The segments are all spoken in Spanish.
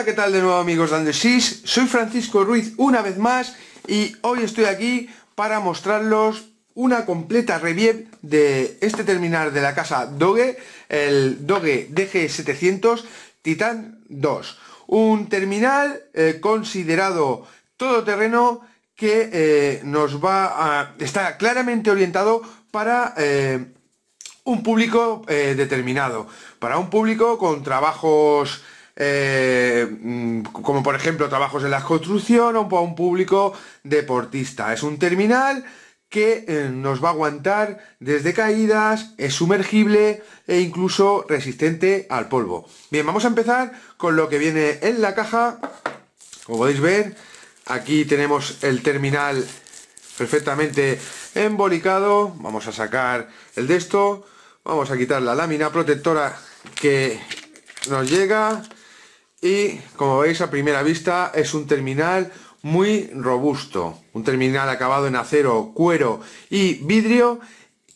Hola, ¿qué tal de nuevo amigos de Andersis Soy Francisco Ruiz una vez más y hoy estoy aquí para mostrarlos una completa review de este terminal de la casa Doge, el Doge DG700 Titan 2. Un terminal eh, considerado todoterreno que eh, nos va a... está claramente orientado para... Eh, un público determinado, para un público con trabajos eh, mm, como por ejemplo trabajos en la construcción o para un público deportista. Es un terminal que eh, nos va a aguantar desde caídas, es sumergible e incluso resistente al polvo. Bien, vamos a empezar con lo que viene en la caja. Como podéis ver, aquí tenemos el terminal perfectamente embolicado. Vamos a sacar el de esto. Vamos a quitar la lámina protectora que nos llega y como veis a primera vista es un terminal muy robusto, un terminal acabado en acero, cuero y vidrio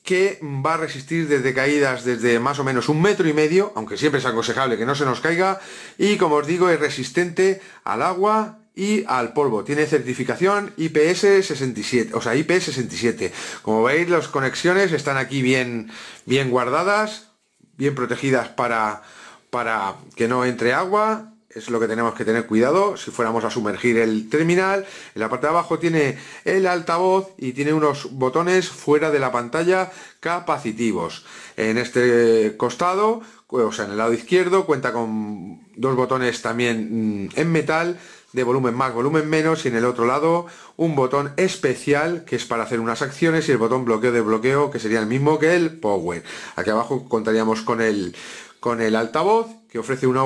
que va a resistir desde caídas desde más o menos un metro y medio, aunque siempre es aconsejable que no se nos caiga, y como os digo es resistente al agua y al polvo. Tiene certificación IPS67, o sea IP67. Como veis las conexiones están aquí bien, bien guardadas, bien protegidas para, para que no entre agua es lo que tenemos que tener cuidado si fuéramos a sumergir el terminal. En la parte de abajo tiene el altavoz y tiene unos botones fuera de la pantalla capacitivos. En este costado, o sea, en el lado izquierdo, cuenta con dos botones también mm, en metal de volumen más, volumen menos y en el otro lado un botón especial que es para hacer unas acciones y el botón bloqueo de bloqueo que sería el mismo que el power. Aquí abajo contaríamos con el, con el altavoz que ofrece un,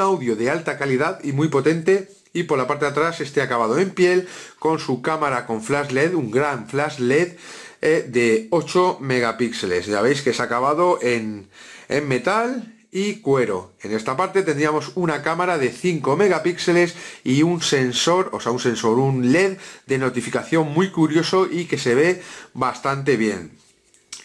audio de alta calidad y muy potente y por la parte de atrás esté acabado en piel con su cámara con flash LED, un gran flash LED eh, de 8 megapíxeles. Ya veis que es acabado en, en metal y cuero. En esta parte tendríamos una cámara de 5 megapíxeles y un sensor, o sea, un sensor, un LED de notificación muy curioso y que se ve bastante bien.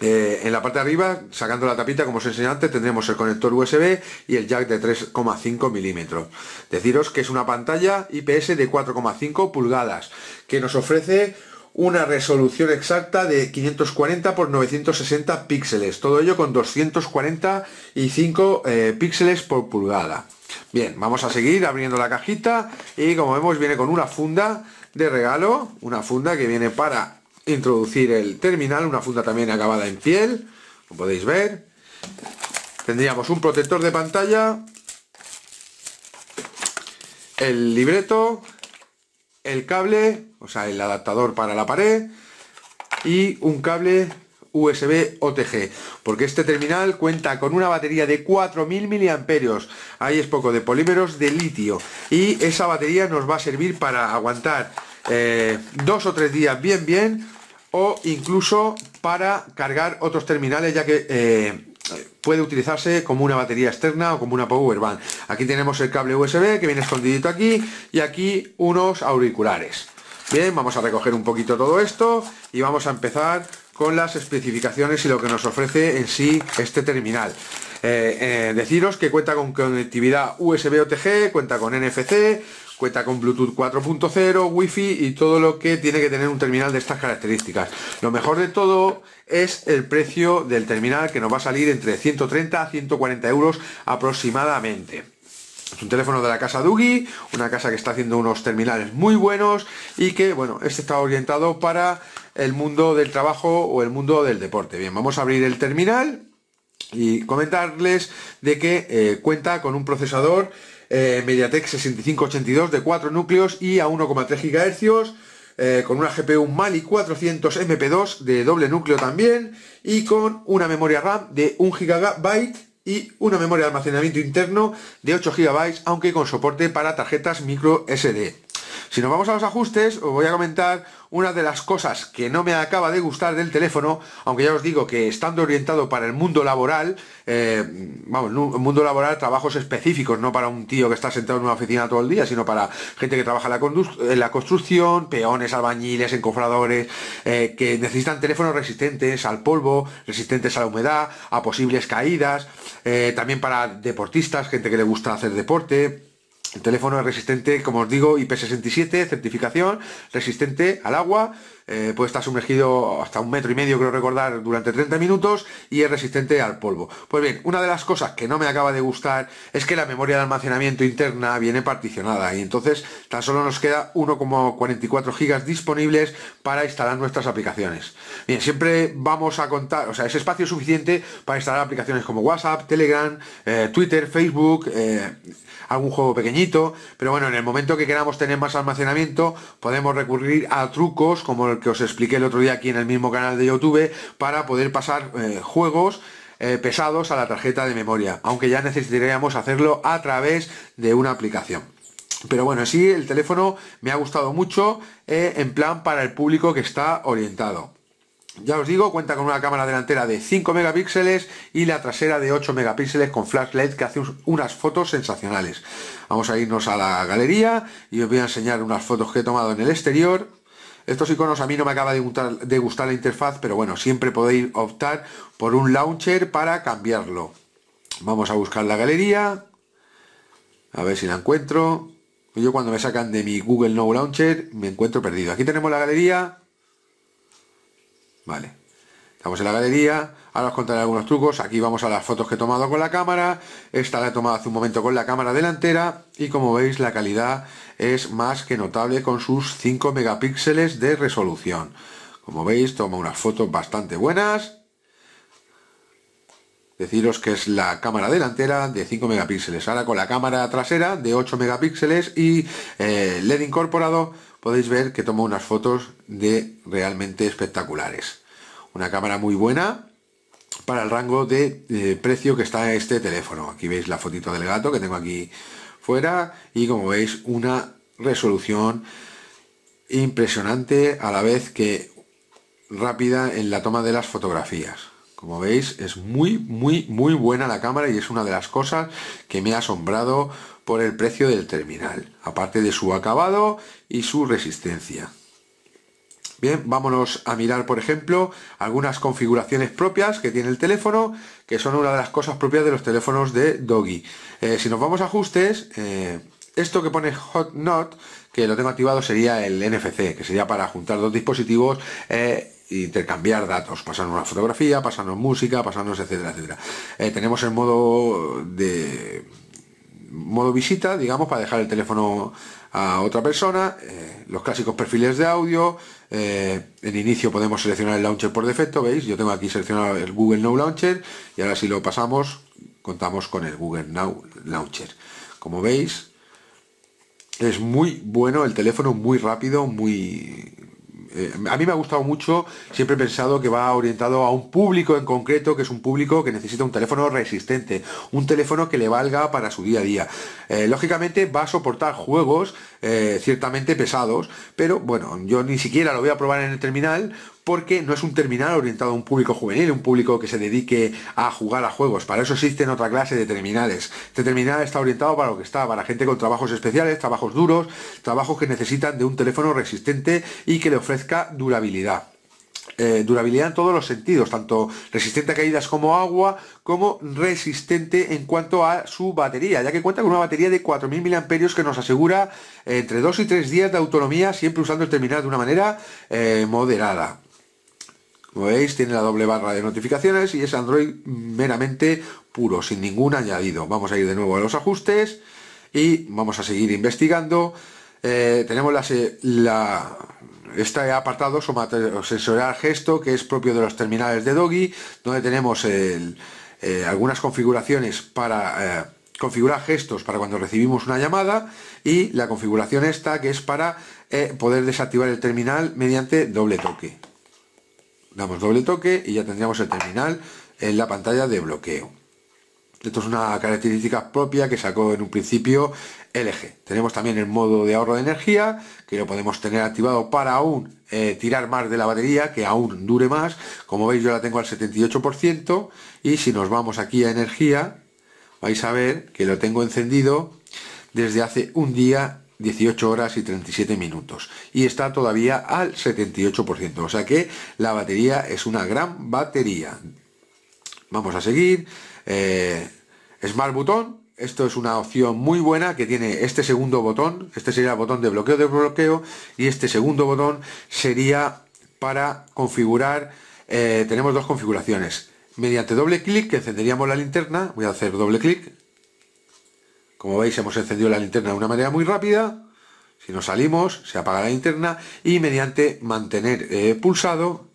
Eh, en la parte de arriba, sacando la tapita, como os enseñé antes, tendremos el conector USB y el jack de 3,5 milímetros. Deciros que es una pantalla IPS de 4,5 pulgadas, que nos ofrece una resolución exacta de 540 por 960 píxeles, todo ello con 245 eh, píxeles por pulgada. Bien, vamos a seguir abriendo la cajita y como vemos viene con una funda de regalo, una funda que viene para introducir el terminal, una funda también acabada en piel, como podéis ver. Tendríamos un protector de pantalla, el libreto, el cable, o sea, el adaptador para la pared y un cable USB OTG, porque este terminal cuenta con una batería de 4000 miliamperios, ahí es poco, de polímeros de litio, y esa batería nos va a servir para aguantar eh, dos o tres días bien bien, o incluso para cargar otros terminales, ya que eh, puede utilizarse como una batería externa o como una power bank. Aquí tenemos el cable USB que viene escondidito aquí y aquí unos auriculares. Bien, vamos a recoger un poquito todo esto y vamos a empezar con las especificaciones y lo que nos ofrece en sí este terminal. Eh, eh, deciros que cuenta con conectividad USB OTG, cuenta con NFC, Cuenta con Bluetooth 4.0, Wi-Fi y todo lo que tiene que tener un terminal de estas características. Lo mejor de todo es el precio del terminal que nos va a salir entre 130 a 140 euros aproximadamente. Es un teléfono de la casa Dugi, una casa que está haciendo unos terminales muy buenos y que, bueno, este está orientado para el mundo del trabajo o el mundo del deporte. Bien, vamos a abrir el terminal y comentarles de que eh, cuenta con un procesador eh, Mediatek 6582 de 4 núcleos y a 1,3 GHz, eh, con una GPU Mali 400 MP2 de doble núcleo también, y con una memoria RAM de 1 GB y una memoria de almacenamiento interno de 8 GB, aunque con soporte para tarjetas micro SD. Si nos vamos a los ajustes, os voy a comentar una de las cosas que no me acaba de gustar del teléfono, aunque ya os digo que estando orientado para el mundo laboral, eh, vamos, el mundo laboral, trabajos específicos, no para un tío que está sentado en una oficina todo el día, sino para gente que trabaja en la, construcción, peones, albañiles, encofradores, eh, que necesitan teléfonos resistentes al polvo, resistentes a la humedad, a posibles caídas, eh, también para deportistas, gente que le gusta hacer deporte, el teléfono es resistente, como os digo, IP67, certificación, resistente al agua, eh, puede estar sumergido hasta un metro y medio, creo recordar, durante 30 minutos y es resistente al polvo. Pues bien, una de las cosas que no me acaba de gustar es que la memoria de almacenamiento interna viene particionada y entonces tan solo nos queda 1,44 gigas disponibles para instalar nuestras aplicaciones. Bien, siempre vamos a contar, o sea, es espacio suficiente para instalar aplicaciones como WhatsApp, Telegram, eh, Twitter, Facebook, eh, algún juego pequeñito, pero bueno, en el momento que queramos tener más almacenamiento podemos recurrir a trucos como el que os expliqué el otro día aquí en el mismo canal de YouTube para poder pasar eh, juegos eh, pesados a la tarjeta de memoria, aunque ya necesitaríamos hacerlo a través de una aplicación. Pero bueno, sí, el teléfono me ha gustado mucho eh, en plan para el público que está orientado. Ya os digo, cuenta con una cámara delantera de 5 megapíxeles y la trasera de 8 megapíxeles con flash LED que hace unas fotos sensacionales. Vamos a irnos a la galería y os voy a enseñar unas fotos que he tomado en el exterior. Estos iconos a mí no me acaba de gustar, la interfaz, pero bueno, siempre podéis optar por un launcher para cambiarlo. Vamos a buscar la galería. A ver si la encuentro. Yo cuando me sacan de mi Google No Launcher me encuentro perdido. Aquí tenemos la galería. Vale. Estamos en la galería. Ahora os contaré algunos trucos. Aquí vamos a las fotos que he tomado con la cámara. Esta la he tomado hace un momento con la cámara delantera. Y como veis la calidad es más que notable con sus 5 megapíxeles de resolución. Como veis toma unas fotos bastante buenas. Deciros que es la cámara delantera de 5 megapíxeles. Ahora con la cámara trasera de 8 megapíxeles y eh, LED incorporado podéis ver que toma unas fotos de realmente espectaculares. Una cámara muy buena, para el rango de precio que está este teléfono. Aquí veis la fotito del gato que tengo aquí fuera y como veis una resolución impresionante a la vez que rápida en la toma de las fotografías. Como veis es muy muy muy buena la cámara y es una de las cosas que me ha asombrado por el precio del terminal, aparte de su acabado y su resistencia. Bien, vámonos a mirar, por ejemplo, algunas configuraciones propias que tiene el teléfono, que son una de las cosas propias de los teléfonos de Doggy. Eh, si nos vamos a ajustes, eh, esto que pone Hot Not, que lo tengo activado, sería el NFC, que sería para juntar dos dispositivos. Eh, e intercambiar datos, pasarnos una fotografía, pasarnos música, pasarnos etcétera, etcétera. tenemos el modo de modo visita, digamos, para dejar el teléfono a otra persona, los clásicos perfiles de audio, eh, en inicio podemos seleccionar el launcher por defecto, ¿veis? Yo tengo aquí seleccionado el Google Now Launcher y ahora si lo pasamos contamos con el Google Now Launcher. Como veis, es muy bueno el teléfono, muy rápido, muy eh, a mí me ha gustado mucho, siempre he pensado que va orientado a un público en concreto, que es un público que necesita un teléfono resistente, un teléfono que le valga para su día a día. Eh, lógicamente va a soportar juegos eh, ciertamente pesados, pero bueno, yo ni siquiera lo voy a probar en el terminal porque no es un terminal orientado a un público juvenil, un público que se dedique a jugar a juegos. Para eso existen otra clase de terminales. Este terminal está orientado para lo que está, para gente con trabajos especiales, trabajos duros, trabajos que necesitan de un teléfono resistente y que le ofrezca durabilidad. Eh, durabilidad en todos los sentidos, tanto resistente a caídas como agua, como resistente en cuanto a su batería, ya que cuenta con una batería de 4.000 mAh que nos asegura eh, entre 2 y 3 días de autonomía, siempre usando el terminal de una manera eh, moderada. Como veis, tiene la doble barra de notificaciones y es Android meramente puro, sin ningún añadido. Vamos a ir de nuevo a los ajustes y vamos a seguir investigando. Eh, tenemos la, este apartado sensorial gesto que es propio de los terminales de Doggy, donde tenemos eh, algunas configuraciones para eh, configurar gestos para cuando recibimos una llamada y la configuración esta que es para poder desactivar el terminal mediante doble toque damos doble toque y ya tendríamos el terminal en la pantalla de bloqueo. Esto es una característica propia que sacó en un principio LG. Tenemos también el modo de ahorro de energía, que lo podemos tener activado para aún eh, tirar más de la batería, que aún dure más. Como veis yo la tengo al 78% y si nos vamos aquí a energía, vais a ver que lo tengo encendido desde hace un día 18 horas y 37 minutos y está todavía al 78%, o sea que la batería es una gran batería. Vamos a seguir. Eh, smart Button, esto es una opción muy buena que tiene este segundo botón, este sería el botón de bloqueo de bloqueo y este segundo botón sería para configurar, eh, tenemos dos configuraciones. Mediante doble clic que encenderíamos la linterna, voy a hacer doble clic, como veis hemos encendido la linterna de una manera muy rápida. Si nos salimos se apaga la linterna y mediante mantener eh, pulsado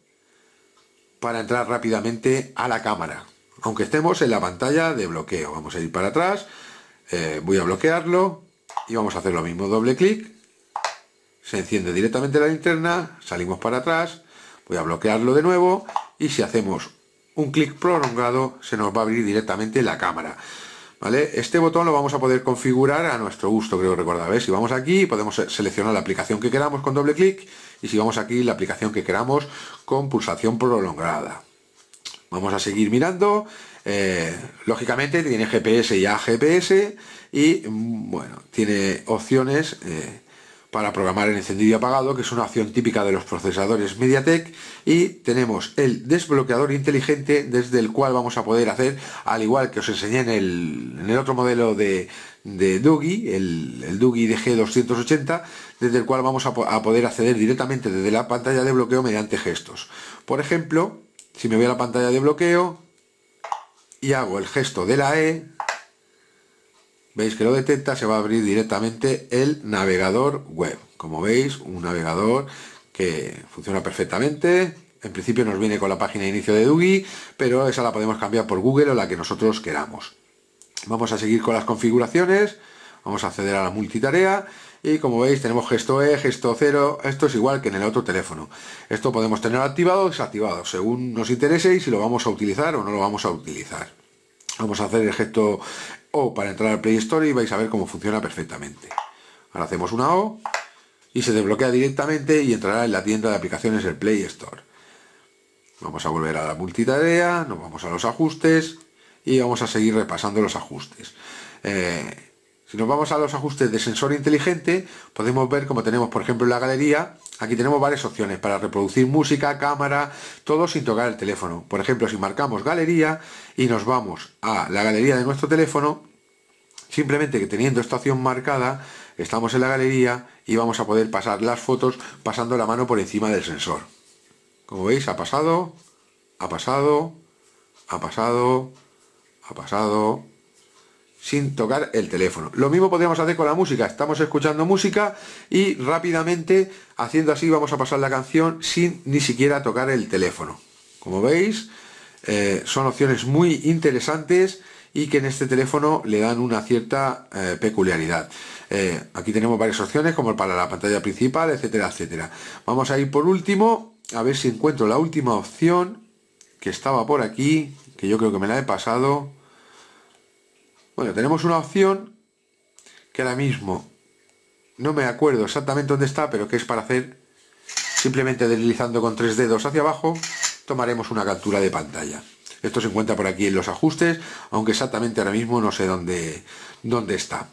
para entrar rápidamente a la cámara. Aunque estemos en la pantalla de bloqueo. Vamos a ir para atrás. Eh, voy a bloquearlo y vamos a hacer lo mismo. Doble clic. Se enciende directamente la linterna. Salimos para atrás. Voy a bloquearlo de nuevo y si hacemos un clic prolongado se nos va a abrir directamente la cámara. Este botón lo vamos a poder configurar a nuestro gusto, creo recordar. Si vamos aquí, podemos seleccionar la aplicación que queramos con doble clic y si vamos aquí, la aplicación que queramos con pulsación prolongada. Vamos a seguir mirando. Eh, lógicamente tiene GPS y AGPS y mm, bueno, tiene opciones eh, para programar el encendido este y apagado, que es una acción típica de los procesadores MediaTek, y tenemos el desbloqueador inteligente desde el cual vamos a poder hacer, al igual que os enseñé en el, otro modelo de, de Doogie, el, el de G280, desde el cual vamos a, a poder acceder directamente desde la pantalla de bloqueo mediante gestos. Por ejemplo, si me voy a la pantalla de bloqueo y hago el gesto de la E, veis que lo detecta, se va a abrir directamente el navegador web. Como veis, un navegador que funciona perfectamente. En principio nos viene con la página de inicio de Dugi, pero esa la podemos cambiar por Google o la que nosotros queramos. Vamos a seguir con las configuraciones. Vamos a acceder a la multitarea y como veis tenemos gesto E, gesto 0, esto es igual que en el otro teléfono. Esto podemos tener activado o desactivado según nos interese y si lo vamos a utilizar o no lo vamos a utilizar. Vamos a hacer el gesto o para entrar al Play Store y vais a ver cómo funciona perfectamente. Ahora hacemos una O y se desbloquea directamente y entrará en la tienda de aplicaciones el Play Store. Vamos a volver a la multitarea, nos vamos a los ajustes y vamos a seguir repasando los ajustes. Eh, si nos vamos a los ajustes de sensor inteligente, podemos ver como tenemos, por ejemplo, la galería, aquí tenemos varias opciones para reproducir música, cámara, todo sin tocar el teléfono. Por ejemplo, si marcamos galería y nos vamos a la galería de nuestro teléfono, simplemente que teniendo esta opción marcada, estamos en la galería y vamos a poder pasar las fotos pasando la mano por encima del sensor. Como veis, ha pasado, ha pasado, ha pasado, ha pasado, sin tocar el teléfono. Lo mismo podríamos hacer con la música. Estamos escuchando música y rápidamente, haciendo así, vamos a pasar la canción sin ni siquiera tocar el teléfono. Como veis, eh, son opciones muy interesantes y que en este teléfono le dan una cierta eh, peculiaridad. Eh, aquí tenemos varias opciones, como para la pantalla principal, etcétera, etcétera. Vamos a ir por último, a ver si encuentro la última opción que estaba por aquí, que yo creo que me la he pasado. Bueno, tenemos una opción que ahora mismo no me acuerdo exactamente dónde está, pero que es para hacer simplemente deslizando con tres dedos hacia abajo, tomaremos una captura de pantalla. Esto se encuentra por aquí en los ajustes, aunque exactamente ahora mismo no sé dónde, dónde está.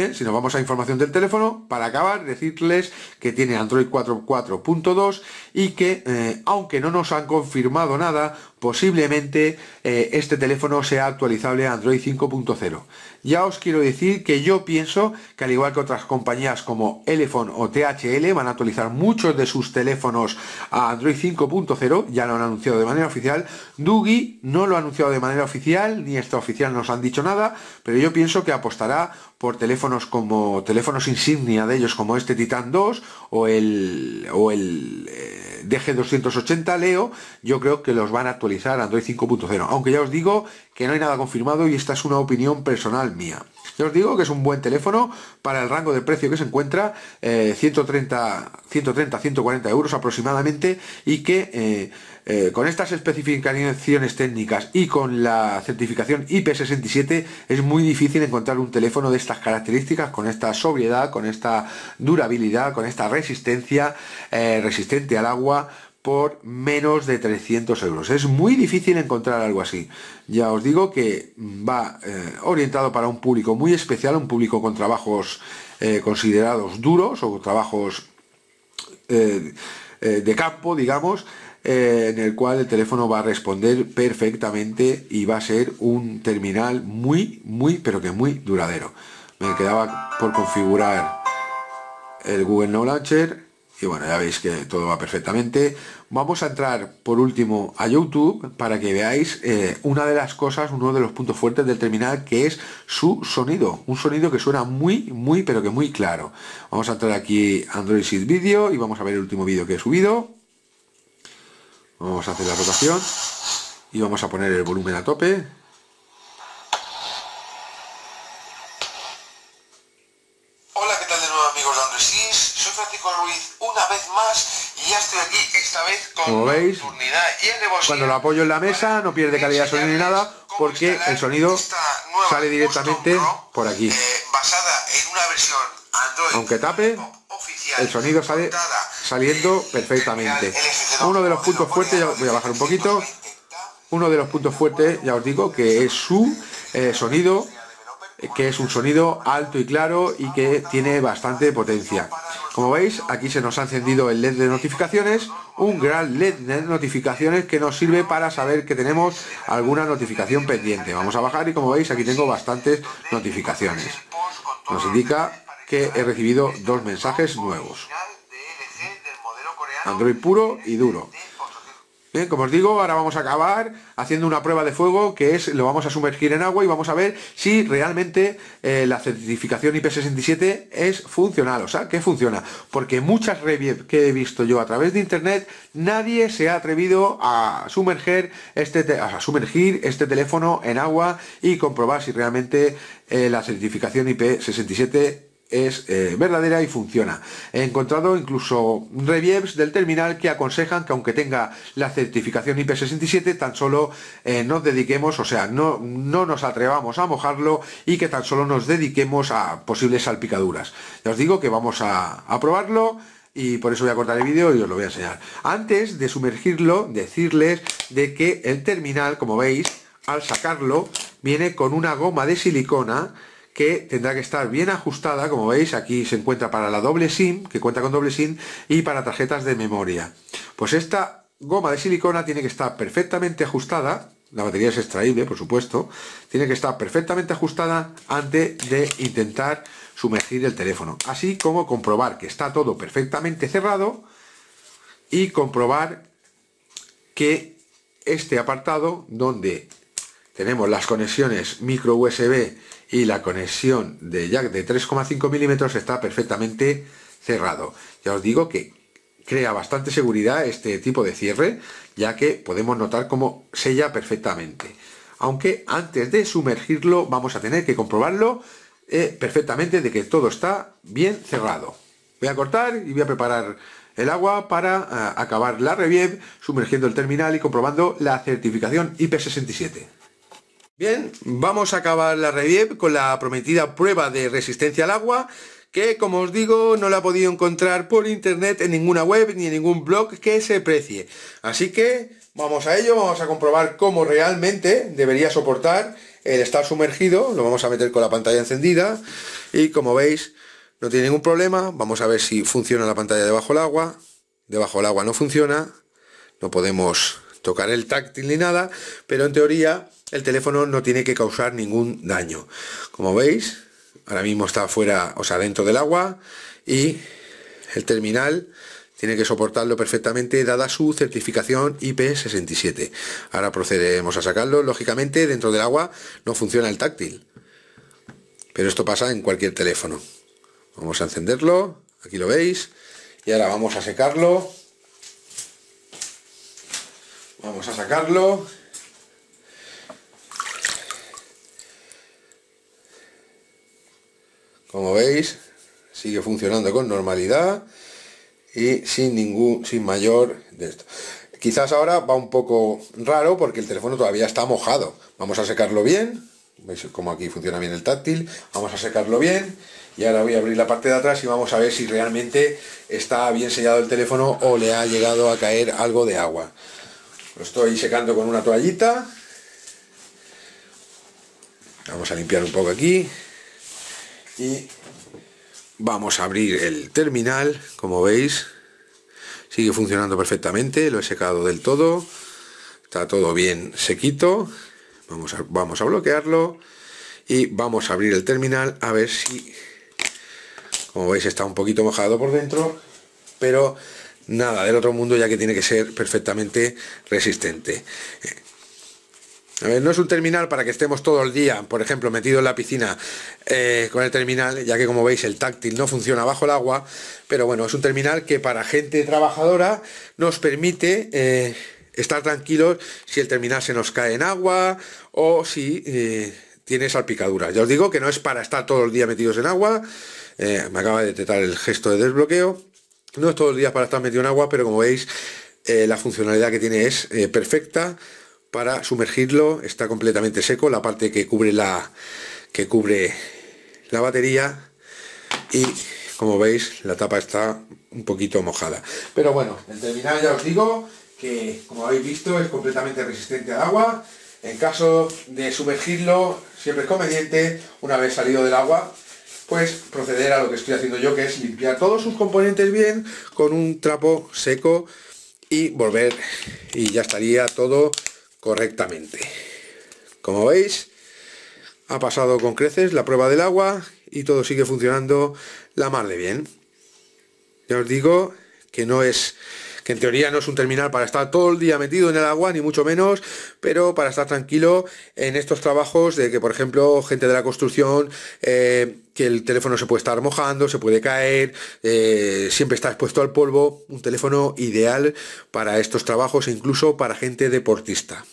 ¿Eh? si nos vamos a información del teléfono, para acabar, decirles que tiene Android 4.4.2 y que, eh, aunque no nos han confirmado nada, posiblemente eh, este teléfono sea actualizable a Android 5.0. Ya os quiero decir que yo pienso que al igual que otras compañías como Elephone o THL van a actualizar muchos de sus teléfonos a Android 5.0, ya lo han anunciado de manera oficial, Dugi no lo ha anunciado de manera oficial, ni oficial nos han dicho nada, pero yo pienso que apostará por teléfono como teléfonos insignia de ellos como este Titan 2 o el, o el eh, DG280 Leo, yo creo que los van a actualizar Android 5.0, aunque ya os digo que no hay nada confirmado y esta es una opinión personal mía. Yo os digo que es un buen teléfono para el rango de precio que se encuentra, 130, eh, 140 euros aproximadamente, y que eh, eh, con estas especificaciones técnicas y con la certificación IP67 es muy difícil encontrar un teléfono de estas características, con esta sobriedad, con esta durabilidad, con esta resistencia, resistente al agua, por menos de 300 euros. Es muy difícil encontrar algo así. Ya os digo que mm, va eh, orientado para un público muy especial, un público con trabajos eh, considerados duros o trabajos eh, de campo, digamos, en el cual el teléfono va a responder perfectamente y va a ser un terminal muy, muy, pero que muy duradero. Me quedaba por configurar el Google No Launcher y bueno, ya veis que todo va perfectamente. Vamos a entrar por último a YouTube para que veáis eh, una de las cosas, uno de los puntos fuertes del terminal, que es su sonido. Un sonido que suena muy, muy, pero que muy claro. Vamos a entrar aquí Android Seed Video y vamos a ver el último vídeo que he subido. Vamos a hacer la rotación y vamos a poner el volumen a tope. Como veis, cuando lo apoyo en la mesa no pierde calidad de sonido ni nada porque eh, el sonido sale directamente por aquí. Aunque tape, el sonido sale saliendo perfectamente. Uno de los puntos fuertes, voy a bajar un poquito, uno de los puntos fuertes, ya os digo, que es su eh, sonido que es un sonido alto y claro y que tiene bastante potencia. Como veis, aquí se nos ha encendido el LED de notificaciones, un gran LED de notificaciones que nos sirve para saber que tenemos alguna notificación pendiente. Vamos a bajar y como veis aquí tengo bastantes notificaciones. Nos indica que he recibido dos mensajes nuevos. Android puro y duro. Bien, ¿Eh? como os digo, ahora vamos a acabar haciendo una prueba de fuego que es, lo vamos a sumergir en agua y vamos a ver si realmente eh, la certificación IP67 es funcional, o sea, que funciona. Porque muchas reviews que he visto yo a través de internet, nadie se ha atrevido a este sumergir este teléfono en agua y comprobar si realmente eh, la certificación IP67 es eh, verdadera y funciona. He encontrado incluso reviews del terminal que aconsejan que aunque tenga la certificación IP67, tan solo eh, nos dediquemos, o sea, no, no nos atrevamos a mojarlo y que tan solo nos dediquemos a posibles salpicaduras. Ya os digo que vamos a, a probarlo y por eso voy a cortar el vídeo y os lo voy a enseñar. Antes de sumergirlo, decirles de que el terminal, como veis, al sacarlo, viene con una goma de silicona que tendrá que estar bien ajustada, como veis, aquí se encuentra para la doble SIM, que cuenta con doble SIM, y para tarjetas de memoria. Pues esta goma de silicona tiene que estar perfectamente ajustada, la batería es extraíble, por supuesto, tiene que estar perfectamente ajustada antes de intentar sumergir el teléfono, así como comprobar que está todo perfectamente cerrado y comprobar que este apartado donde tenemos las conexiones micro USB y la conexión de jack de 3,5 milímetros está perfectamente cerrado. Ya os digo que crea bastante seguridad este tipo de cierre, ya que podemos notar cómo sella perfectamente. Aunque antes de sumergirlo vamos a tener que comprobarlo eh, perfectamente de que todo está bien cerrado. Voy a cortar y voy a preparar el agua para eh, acabar la review sumergiendo el terminal y comprobando la certificación IP67. Bien, vamos a acabar la review con la prometida prueba de resistencia al agua, que como os digo no la he podido encontrar por internet en ninguna web ni en ningún blog que se precie. Así que vamos a ello, vamos a comprobar cómo realmente debería soportar el estar sumergido, lo vamos a meter con la pantalla encendida y como veis no tiene ningún problema, vamos a ver si funciona la pantalla debajo del agua, debajo del agua no funciona, no podemos tocar el táctil ni nada, pero en teoría el teléfono no tiene que causar ningún daño. Como veis, ahora mismo está fuera, o sea, dentro del agua y el terminal tiene que soportarlo perfectamente dada su certificación IP67. Ahora procedemos a sacarlo. Lógicamente, dentro del agua no funciona el táctil. Pero esto pasa en cualquier teléfono. Vamos a encenderlo. Aquí lo veis. Y ahora vamos a secarlo. Vamos a sacarlo. Como veis, sigue funcionando con normalidad y sin ningún, sin mayor de esto. Quizás ahora va un poco raro porque el teléfono todavía está mojado. Vamos a secarlo bien. ¿Veis cómo aquí funciona bien el táctil? Vamos a secarlo bien. Y ahora voy a abrir la parte de atrás y vamos a ver si realmente está bien sellado el teléfono o le ha llegado a caer algo de agua. Lo estoy secando con una toallita. Vamos a limpiar un poco aquí. Y vamos a abrir el terminal, como veis. Sigue funcionando perfectamente, lo he secado del todo. Está todo bien sequito. Vamos a, vamos a bloquearlo. Y vamos a abrir el terminal a ver si... Como veis está un poquito mojado por dentro, pero nada del otro mundo ya que tiene que ser perfectamente resistente. no es un terminal para que estemos todo el día, por ejemplo, metidos en la piscina eh, con el terminal, ya que como veis el táctil no funciona bajo el agua, pero bueno, es un terminal que para gente trabajadora nos permite eh, estar tranquilos si el terminal se nos cae en agua o si eh, tiene salpicadura. Ya os digo que no es para estar todo el día metidos en agua, me acaba de detectar el gesto de desbloqueo, no es todos los días para estar metido en agua, pero como veis, eh, la funcionalidad que tiene es eh, perfecta para sumergirlo. Está completamente seco, la parte que cubre la, que cubre la batería. Y como veis, la tapa está un poquito mojada. Pero bueno, el terminal ya os digo que, como habéis visto, es completamente resistente al agua. En caso de sumergirlo, siempre es conveniente, una vez salido del agua, pues proceder a lo que estoy haciendo yo, que es limpiar todos sus componentes bien con un trapo seco y volver y ya estaría todo correctamente. Como veis, ha pasado con creces la prueba del agua y todo sigue funcionando la mar de bien. Ya os digo que no es en teoría no es un terminal para estar todo el día metido en el agua, ni mucho menos, pero para estar tranquilo en estos trabajos de que, por ejemplo, gente de la construcción... Eh, que el teléfono se puede estar mojando, se puede caer, eh, siempre está expuesto al polvo, un teléfono ideal para estos trabajos e incluso para gente deportista.